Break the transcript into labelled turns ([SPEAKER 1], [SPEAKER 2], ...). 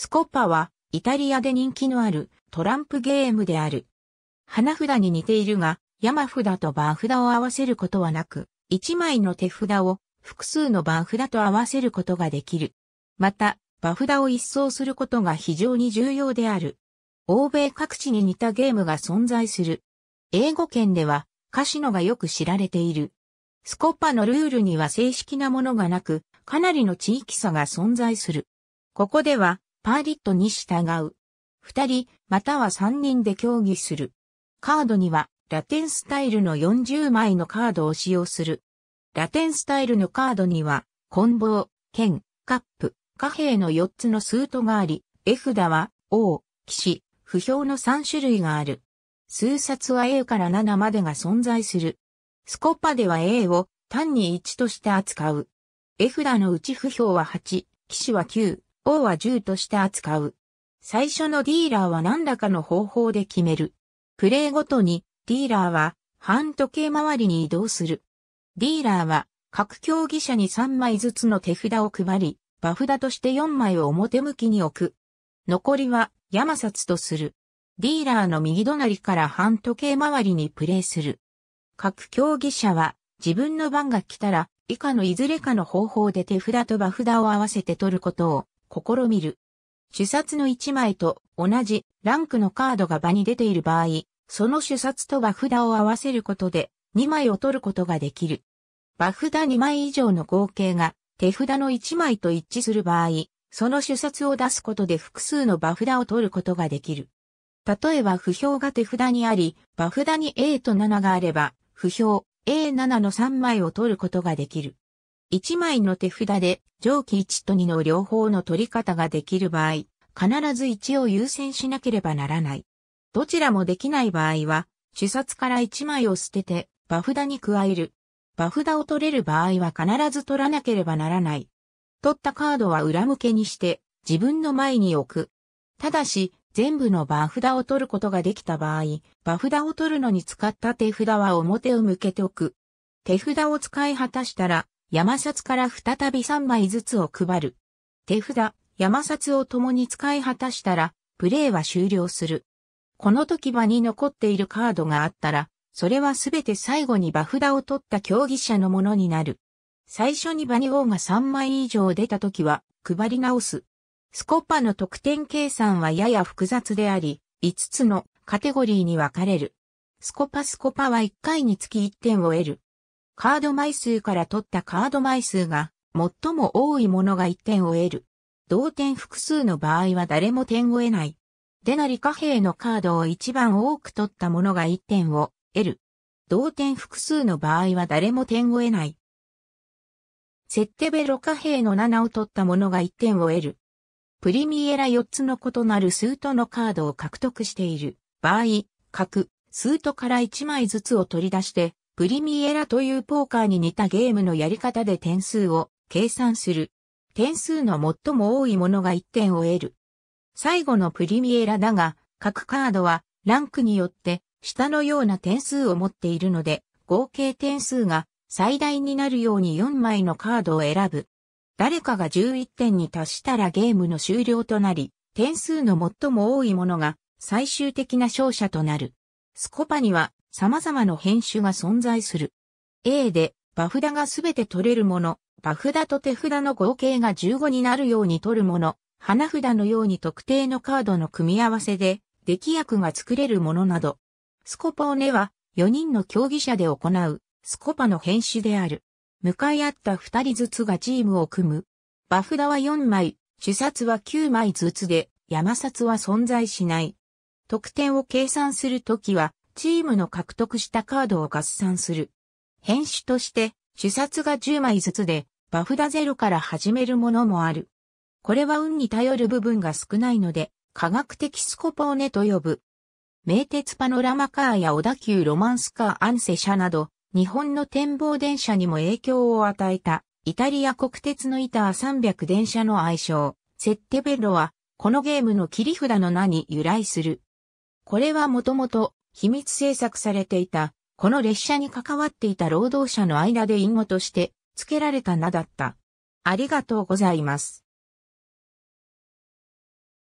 [SPEAKER 1] スコッパはイタリアで人気のあるトランプゲームである。花札に似ているが、山札と番札を合わせることはなく、1枚の手札を複数の番札と合わせることができる。また、場札を一掃することが非常に重要である。欧米各地に似たゲームが存在する。英語圏ではカシノがよく知られている。スコッパのルールには正式なものがなく、かなりの地域差が存在する。ここではパーリットに従う。二人、または三人で協議する。カードには、ラテンスタイルの40枚のカードを使用する。ラテンスタイルのカードには、棍棒、剣、カップ、貨幣の4つのスートがあり、絵札は、王、騎士、不評の3種類がある。数冊は A から7までが存在する。スコッパでは A を単に1として扱う。絵札のうち不評は8、騎士は9、王は銃として扱う。最初のディーラーは何らかの方法で決める。プレイごとにディーラーは半時計回りに移動する。ディーラーは各競技者に3枚ずつの手札を配り、場札として4枚を表向きに置く。残りは山札とする。ディーラーの右隣から半時計回りにプレイする。各競技者は自分の番が来たら以下のいずれかの方法で手札と場札を合わせて取ることを試みる。主冊の1枚と同じランクのカードが場に出ている場合、その主冊と場札を合わせることで2枚を取ることができる。場札2枚以上の合計が手札の1枚と一致する場合、その主冊を出すことで複数の場札を取ることができる。例えば不評が手札にあり、場札に A と7があれば、不評 A7 の3枚を取ることができる。1枚の手札で上記1と2の両方の取り方ができる場合、必ず1を優先しなければならない。どちらもできない場合は、主冊から1枚を捨てて、場札に加える。場札を取れる場合は必ず取らなければならない。取ったカードは裏向けにして、自分の前に置く。ただし、全部の場札を取ることができた場合、場札を取るのに使った手札は表を向けておく。手札を使い果たしたら、山札から再び3枚ずつを配る。手札、山札を共に使い果たしたら、プレイは終了する。この時場に残っているカードがあったら、それはすべて最後に場札を取った競技者のものになる。最初に場に王が3枚以上出た時は、配り直す。スコッパの得点計算はやや複雑であり、5つのカテゴリーに分かれる。スコパスコパは1回につき1点を得る。カード枚数から取ったカード枚数が最も多いものが1点を得る。同点複数の場合は誰も点を得ない。でなり貨幣のカードを一番多く取ったものが1点を得る。同点複数の場合は誰も点を得ない。セッテベロ貨幣の7を取ったものが1点を得る。プリミエラ4つの異なるスートのカードを獲得している場合、各スートから1枚ずつを取り出してプリミエラというポーカーに似たゲームのやり方で点数を計算する。点数の最も多いものが1点を得る。最後のプリミエラだが、各カードはランクによって下のような点数を持っているので、合計点数が最大になるように4枚のカードを選ぶ。誰かが11点に達したらゲームの終了となり、点数の最も多いものが最終的な勝者となる。スコパには様々な編集が存在する。A で、バフダがすべて取れるもの、バフダと手札の合計が15になるように取るもの、花札のように特定のカードの組み合わせで、出来役が作れるものなど。スコポーネは、4人の競技者で行う、スコパの編集である。向かい合った2人ずつがチームを組む。バフダは4枚、主札は9枚ずつで、山札は存在しない。得点を計算するときは、チームの獲得したカードを合算する。編集として、主冊が10枚ずつで、バフダゼロから始めるものもある。これは運に頼る部分が少ないので、科学的スコポーネと呼ぶ。名鉄パノラマカーや小田急ロマンスカーアンセ車など、日本の展望電車にも影響を与えた、イタリア国鉄のイター300電車の愛称、セッテベロは、このゲームの切り札の名に由来する。これはもともと秘密制作されていた、この列車に関わっていた労働者の間で隠語として付けられた名だった。ありがとうございます。